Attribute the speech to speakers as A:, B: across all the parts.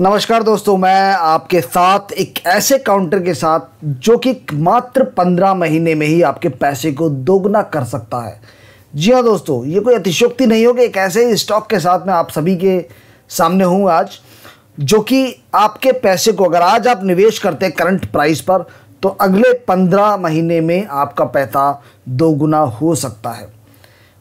A: नमस्कार दोस्तों मैं आपके साथ एक ऐसे काउंटर के साथ जो कि मात्र पंद्रह महीने में ही आपके पैसे को दोगुना कर सकता है जी हाँ दोस्तों ये कोई अतिशोक्ति नहीं होगी एक ऐसे ही स्टॉक के साथ मैं आप सभी के सामने हूँ आज जो कि आपके पैसे को अगर आज आप निवेश करते हैं करंट प्राइस पर तो अगले पंद्रह महीने में आपका पैसा दोगुना हो सकता है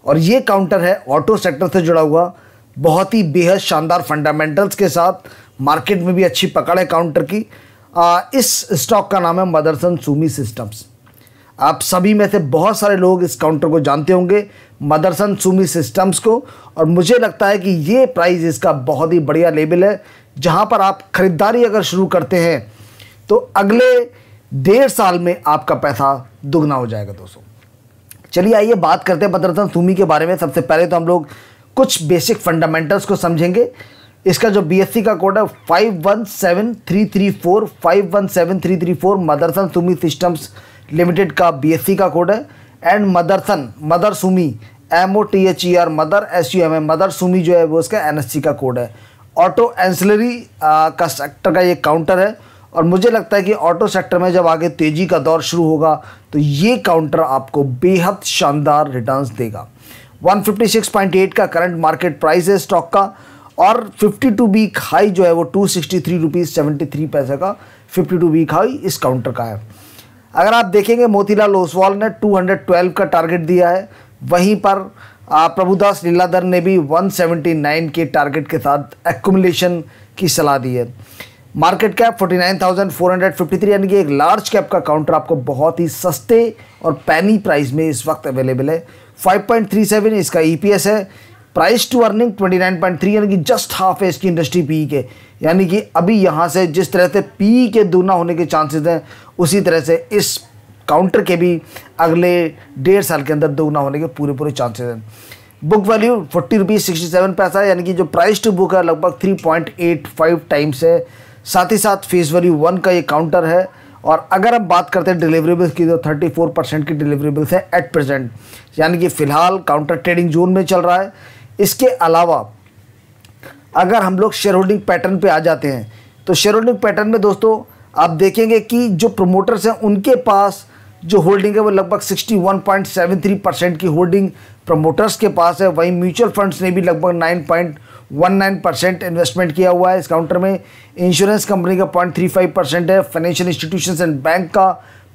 A: और ये काउंटर है ऑटो सेक्टर से जुड़ा हुआ बहुत ही बेहद शानदार फंडामेंटल्स के साथ मार्केट में भी अच्छी पकड़ है काउंटर की आ, इस स्टॉक का नाम है मदरसन सूमी सिस्टम्स आप सभी में से बहुत सारे लोग इस काउंटर को जानते होंगे मदरसन सूमी सिस्टम्स को और मुझे लगता है कि ये प्राइस इसका बहुत ही बढ़िया लेवल है जहाँ पर आप ख़रीदारी अगर शुरू करते हैं तो अगले डेढ़ साल में आपका पैसा दुगना हो जाएगा दोस्तों चलिए आइए बात करते हैं मदरसन सूमी के बारे में सबसे पहले तो हम लोग कुछ बेसिक फंडामेंटल्स को समझेंगे इसका जो बीएससी का कोड है five one seven three three four five one seven three three four Motherson Sumi systems limited का बीएससी का कोड है and Motherson mother Sumi M O T H E R mother S U M A mother Sumi जो है वो इसका N S C का code है auto ancillary का सेक्टर का ये काउंटर है और मुझे लगता है कि ऑटो सेक्टर में जब आगे तेज़ी का दौर शुरू होगा तो ये काउंटर आपको बेहद शानदार रिटर्न्स देगा 156.8 का करंट मार्केट प्राइस है स्टॉक का और 52 वीक हाई जो है वो two sixty three rupees seventy three पैसे का 52 वीक हाई इस काउंटर का है अगर आप देखेंगे मोतीलाल ओसवाल ने 212 का टारगेट दिया है वहीं पर प्रभुदास लीलाधर ने भी 179 के टारगेट के साथ एक्मलेशन की सलाह दी है मार्केट कैप 49,453 यानी कि एक लार्ज कैप का काउंटर आपको बहुत ही सस्ते और पैनी प्राइस में इस वक्त अवेलेबल है 5.37 इसका ईपीएस e है प्राइस टू अर्निंग 29.3 यानी कि जस्ट हाफ है इसकी इंडस्ट्री पी के यानी कि अभी यहाँ से जिस तरह से पी के दूना होने के चांसेस हैं उसी तरह से इस काउंटर के भी अगले डेढ़ साल के अंदर दोगुना होने के पूरे पूरे चांसेस हैं book value forty rupees sixty seven पैसा यानी कि जो प्राइस टू बुक है लगभग three point eight five times है साथ ही साथ फेस वैल्यू वन का ये काउंटर है और अगर हम बात करते हैं डिलीवरेबल्स की तो थर्टी फोर परसेंट की डिलीवरेबल्स है एट प्रेजेंट यानी कि फ़िलहाल काउंटर ट्रेडिंग जोन में चल रहा है इसके अलावा अगर हम लोग शेयर होल्डिंग पैटर्न पे आ जाते हैं तो शेयर होल्डिंग पैटर्न में दोस्तों आप देखेंगे कि जो प्रमोटर्स हैं उनके पास जो होल्डिंग है वो लगभग 61.73 परसेंट की होल्डिंग प्रमोटर्स के पास है वहीं म्यूचुअल फंड्स ने भी लगभग 9.19 परसेंट इन्वेस्टमेंट किया हुआ है इस काउंटर में इंश्योरेंस कंपनी का 0.35 परसेंट है फाइनेंशियल इंस्टीट्यूशंस एंड बैंक का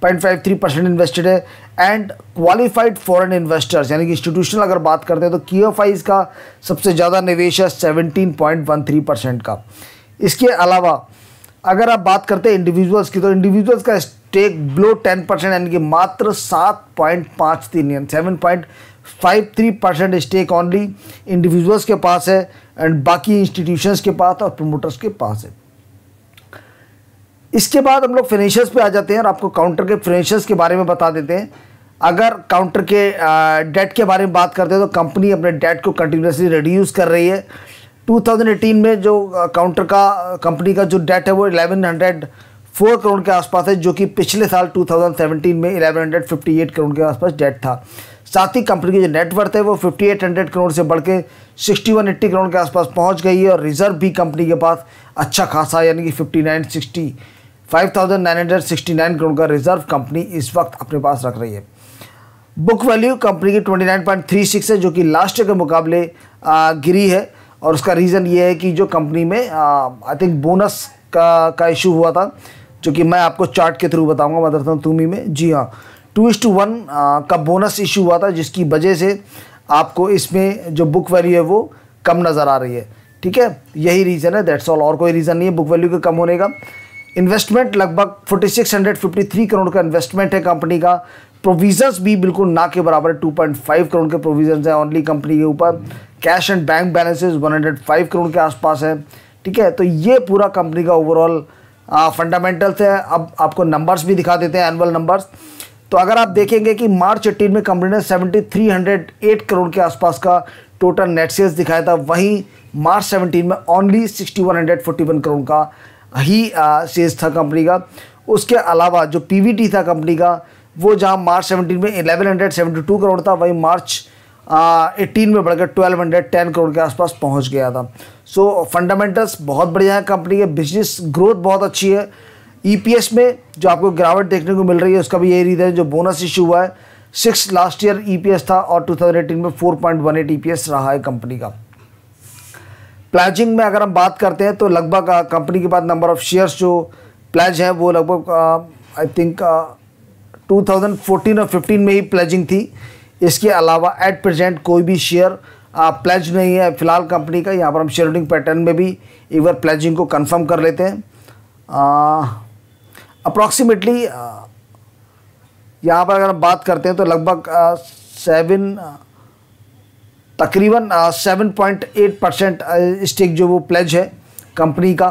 A: 0.53 परसेंट इन्वेस्टेड है एंड क्वालिफाइड फॉरेन इन्वेस्टर्स यानी कि इंस्टीट्यूशनल अगर बात करते हैं तो की एफ का सबसे ज़्यादा निवेश है सेवनटीन परसेंट का इसके अलावा अगर आप बात करते हैं इंडिविजुअल्स की तो इंडिविजुअल्स का स्टेक बिलो 10 परसेंट यानी कि मात्र सात पॉइंट पाँच तीन यानी seven point five three percent stake only individuals के पास है एंड बाकी इंस्टीट्यूशंस के पास और प्रोमोटर्स के पास है इसके बाद हम लोग फिनिशर्स पे आ जाते हैं और आपको काउंटर के फिनिशर्स के बारे में बता देते हैं अगर काउंटर के डेट के बारे में बात करते हैं तो कंपनी अपने डेट को कंटिन्यूसली रिड्यूस कर रही है 2018 में जो काउंटर का कंपनी का जो डेट है वो 1104 करोड़ के आसपास है जो कि पिछले साल 2017 में 1158 करोड़ के आसपास डेट था साथ ही कंपनी की जो नेटवर्थ है वो 5800 करोड़ से बढ़ के सिक्सटी करोड़ के आसपास पहुंच गई है और रिज़र्व भी कंपनी के पास अच्छा खासा यानी कि 5960 5,969 करोड़ का रिजर्व कंपनी इस वक्त अपने पास रख रही है बुक वैल्यू कंपनी की 29.36 है जो कि लास्ट ईयर के मुकाबले गिरी है और उसका रीज़न ये है कि जो कंपनी में आई थिंक बोनस का का इशू हुआ था जो कि मैं आपको चार्ट के थ्रू बताऊंगा मदर बताता तुम ही में जी हाँ टू इस टू वन का बोनस इशू हुआ था जिसकी वजह से आपको इसमें जो बुक वैल्यू है वो कम नज़र आ रही है ठीक है यही रीज़न है दैट्स ऑल और कोई रीज़न नहीं है बुक वैल्यू के कम होने का इन्वेस्टमेंट लगभग 4653 करोड़ का इन्वेस्टमेंट है कंपनी का प्रोविजंस भी बिल्कुल ना के बराबर 2.5 करोड़ के प्रोविजंस हैं ओनली कंपनी के ऊपर cash and bank balances 105 crore के आसपास है ठीक है तो ये पूरा कंपनी का ओवरऑल फंडामेंटल्स है अब आपको नंबर्स भी दिखा देते हैं एनुअल नंबर्स तो अगर आप देखेंगे कि मार्च एटीन में कंपनी ने एट करोड़ के आसपास का टोटल नेट सेल्स दिखाया था वहीं मार्च सेवनटीन में ओनली वन करोड़ का ही शेयर था कंपनी का उसके अलावा जो पीवीटी था कंपनी का वो जहाँ मार्च सेवनटीन में eleven hundred seventy two crore था वहीं मार्च एटीन में बढ़कर ट्वेल्व हंड्रेड टेन करोड़ के आसपास पहुंच गया था सो so, फंडामेंटल्स बहुत बढ़िया है कंपनी के बिजनेस ग्रोथ बहुत अच्छी है ईपीएस e में जो आपको गिरावट देखने को मिल रही है उसका भी यही रीज़न है जो बोनस इशू हुआ है सिक्स लास्ट ईयर ईपीएस था और 2018 में 4.18 ईपीएस e रहा है कंपनी का प्लेजिंग में अगर हम बात करते हैं तो लगभग कंपनी के बाद नंबर ऑफ़ शेयर्स जो प्लेज है वो लगभग आई थिंक 2014 और 15 में ही प्लेजिंग थी इसके अलावा एट प्रेजेंट कोई भी शेयर प्लेज नहीं है फिलहाल कंपनी का यहाँ पर हम शेयर होल्डिंग पैटर्न में भी एक बार प्लेजिंग को कंफर्म कर लेते हैं अप्रॉक्सीमेटली यहाँ पर अगर हम बात करते हैं तो लगभग सेवन तकरीबन seven point eight percent stake जो वो प्लेज है कंपनी का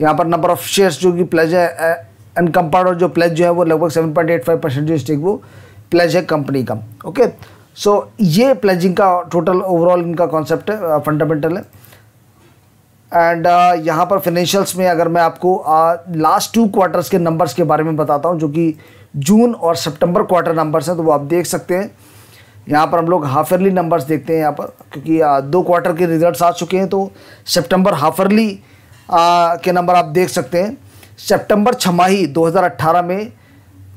A: यहाँ पर नंबर ऑफ शेयर्स जो कि प्लेज है अनकम्पाउंड जो प्लेज जो है वो लगभग seven point eight five percent जो स्टेक वो प्लेज है कंपनी का ओके सो so, ये प्लेजिंग का टोटल ओवरऑल इनका कॉन्सेप्ट है फंडामेंटल है एंड uh, यहाँ पर फिनेंशियल्स में अगर मैं आपको लास्ट टू क्वार्टर्स के नंबर्स के बारे में बताता हूँ जो कि जून और सितंबर क्वार्टर नंबर्स हैं तो वो आप देख सकते हैं यहाँ पर हम लोग हाफ हाफरली नंबर्स देखते हैं यहाँ पर क्योंकि दो क्वार्टर के रिजल्ट्स आ चुके हैं तो सितंबर हाफरली के नंबर आप देख सकते हैं सितंबर छमाही 2018 में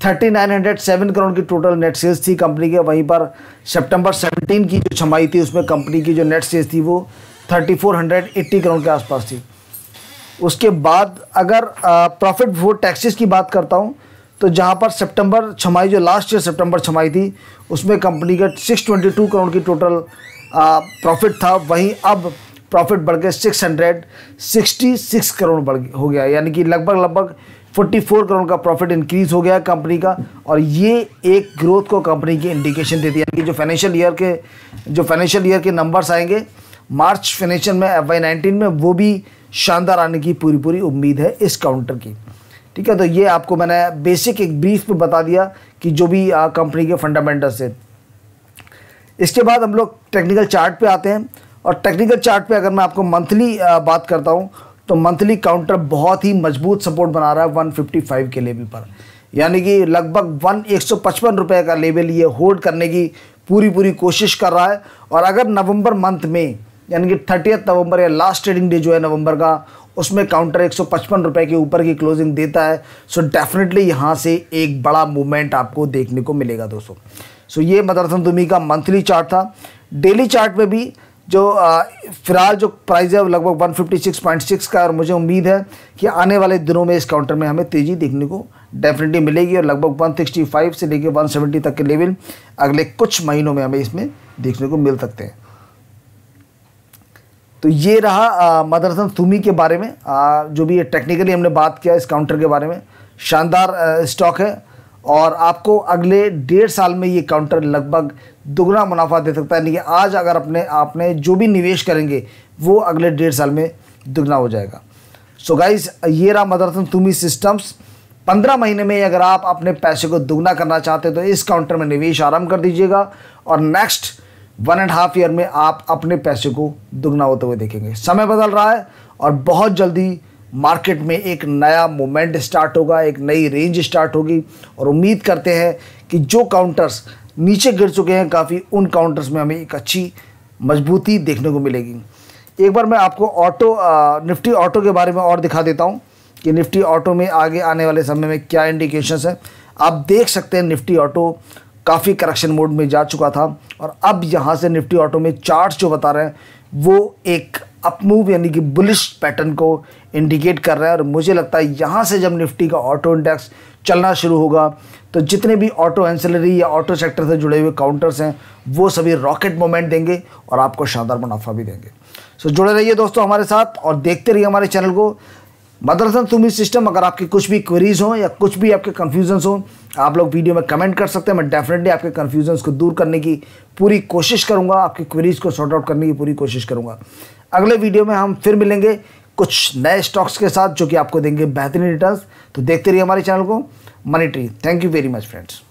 A: 3907 करोड़ की टोटल नेट सेल्स थी कंपनी के वहीं पर सितंबर 17 की जो छमाही थी उसमें कंपनी की जो नेट सेल्स थी वो थर्टी करोड़ के आसपास थी उसके बाद अगर प्रॉफिट वो टैक्सेस की बात करता हूँ तो जहाँ पर सितंबर छमाई जो लास्ट ईयर सितंबर छमाई थी उसमें कंपनी का 622 करोड़ की टोटल प्रॉफिट था वहीं अब प्रॉफिट बढ़ के 666 करोड़ बढ़ हो गया यानी कि लगभग लगभग 44 करोड़ का प्रॉफिट इंक्रीज हो गया है कंपनी का और ये एक ग्रोथ को कंपनी की इंडिकेशन देती है यानी कि जो फाइनेंशियल ईयर के जो फाइनेंशियल ईयर के नंबर्स आएंगे मार्च फाइनेंशियल में एफ में वो भी शानदार आने की पूरी पूरी उम्मीद है इस काउंटर की ठीक है तो ये आपको मैंने बेसिक एक ब्रीफ में बता दिया कि जो भी कंपनी के फंडामेंटल्स हैं इसके बाद हम लोग टेक्निकल चार्ट पे आते हैं और टेक्निकल चार्ट पे अगर मैं आपको मंथली बात करता हूँ तो मंथली काउंटर बहुत ही मजबूत सपोर्ट बना रहा है वन के लेवल पर यानी कि लगभग वन एक रुपये का लेवल ये होल्ड करने की पूरी पूरी कोशिश कर रहा है और अगर नवंबर मंथ में यानी कि थर्टियथ नवंबर या लास्ट ट्रेडिंग डे जो है नवंबर का उसमें काउंटर एक सौ के ऊपर की क्लोजिंग देता है सो डेफिनेटली यहाँ से एक बड़ा मूवमेंट आपको देखने को मिलेगा दोस्तों सो ये मदरसन दुमी का मंथली चार्ट था डेली चार्ट में भी जो फिलहाल जो प्राइस है लगभग 156.6 का और मुझे उम्मीद है कि आने वाले दिनों में इस काउंटर में हमें तेज़ी देखने को डेफिनेटली मिलेगी और लगभग 165 से लेकर 170 तक के लेवल अगले कुछ महीनों में हमें इसमें देखने को मिल सकते हैं तो ये रहा मदरसन सुमी के बारे में आ, जो भी टेक्निकली हमने बात किया इस काउंटर के बारे में शानदार स्टॉक है और आपको अगले डेढ़ साल में ये काउंटर लगभग दोगुना मुनाफा दे सकता है यानी कि आज अगर अपने आपने जो भी निवेश करेंगे वो अगले डेढ़ साल में दोगुना हो जाएगा सो so गाइज ये रहा मदरसन तुमी सिस्टम्स पंद्रह महीने में अगर आप अपने पैसे को दोगुना करना चाहते हैं तो इस काउंटर में निवेश आराम कर दीजिएगा और next one and half year में आप अपने पैसे को दुगना होते हुए देखेंगे समय बदल रहा है और बहुत जल्दी मार्केट में एक नया मोमेंट स्टार्ट होगा एक नई रेंज स्टार्ट होगी और उम्मीद करते हैं कि जो काउंटर्स नीचे गिर चुके हैं काफ़ी उन काउंटर्स में हमें एक अच्छी मजबूती देखने को मिलेगी एक बार मैं आपको ऑटो निफ्टी ऑटो के बारे में और दिखा देता हूँ कि निफ्टी ऑटो में आगे आने वाले समय में क्या इंडिकेशंस हैं आप देख सकते हैं निफ्टी ऑटो काफ़ी करेक्शन मोड में जा चुका था और अब यहाँ से निफ्टी ऑटो में चार्ट जो बता रहे हैं वो एक अप मूव यानी कि बुलिश पैटर्न को इंडिकेट कर रहा है और मुझे लगता है यहाँ से जब निफ्टी का ऑटो इंडेक्स चलना शुरू होगा तो जितने भी ऑटो एंसिलरी या ऑटो सेक्टर से जुड़े हुए काउंटर्स हैं वो सभी रॉकेट मोमेंट देंगे और आपको शानदार मुनाफा भी देंगे सो so, जुड़े रहिए दोस्तों हमारे साथ और देखते रहिए हमारे चैनल को मदरसन तुम्हें सिस्टम अगर आपकी कुछ भी क्वेरीज हो या कुछ भी आपके कन्फ्यूजन्स हो आप लोग वीडियो में कमेंट कर सकते हैं मैं डेफिनेटली आपके कन्फ्यूजन्स को दूर करने की पूरी कोशिश करूँगा आपकी क्वेरीज को सॉर्ट आउट करने की पूरी कोशिश करूँगा अगले वीडियो में हम फिर मिलेंगे कुछ नए स्टॉक्स के साथ जो कि आपको देंगे बेहतरीन रिटर्न तो देखते रहिए हमारे चैनल को money tree thank you very much friends